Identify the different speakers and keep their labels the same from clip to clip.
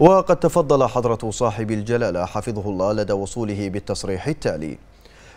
Speaker 1: وقد تفضل حضرة صاحب الجلالة حفظه الله لدى وصوله بالتصريح التالي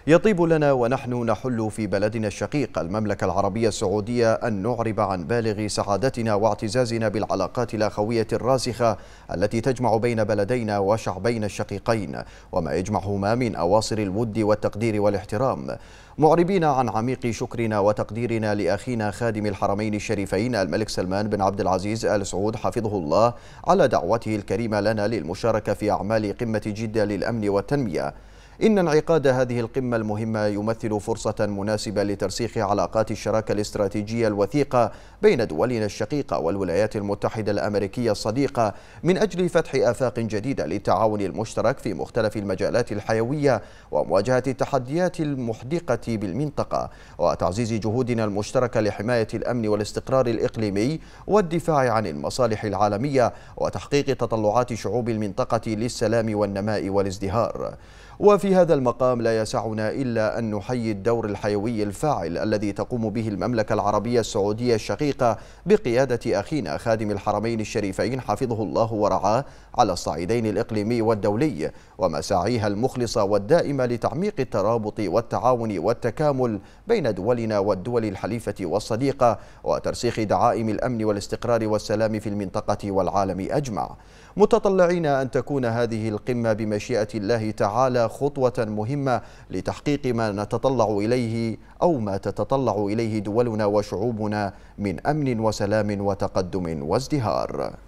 Speaker 1: يطيب لنا ونحن نحل في بلدنا الشقيق المملكة العربية السعودية أن نعرب عن بالغ سعادتنا واعتزازنا بالعلاقات الأخوية الراسخة التي تجمع بين بلدينا وشعبينا الشقيقين وما يجمعهما من أواصر الود والتقدير والاحترام معربين عن عميق شكرنا وتقديرنا لأخينا خادم الحرمين الشريفين الملك سلمان بن عبد العزيز آل سعود حفظه الله على دعوته الكريمة لنا للمشاركة في أعمال قمة جدة للأمن والتنمية إن انعقاد هذه القمة المهمة يمثل فرصة مناسبة لترسيخ علاقات الشراكة الاستراتيجية الوثيقة بين دولنا الشقيقة والولايات المتحدة الأمريكية الصديقة من أجل فتح آفاق جديدة للتعاون المشترك في مختلف المجالات الحيوية ومواجهة التحديات المحدقة بالمنطقة وتعزيز جهودنا المشتركة لحماية الأمن والاستقرار الإقليمي والدفاع عن المصالح العالمية وتحقيق تطلعات شعوب المنطقة للسلام والنماء والازدهار وفي وفي هذا المقام لا يسعنا إلا أن نحيي الدور الحيوي الفاعل الذي تقوم به المملكة العربية السعودية الشقيقة بقيادة أخينا خادم الحرمين الشريفين حفظه الله ورعاه على الصعيدين الإقليمي والدولي ومساعيها المخلصة والدائمة لتعميق الترابط والتعاون والتكامل بين دولنا والدول الحليفة والصديقة وترسيخ دعائم الأمن والاستقرار والسلام في المنطقة والعالم أجمع متطلعين أن تكون هذه القمة بمشيئة الله تعالى خطوة خطوة مهمة لتحقيق ما نتطلع إليه أو ما تتطلع إليه دولنا وشعوبنا من أمن وسلام وتقدم وازدهار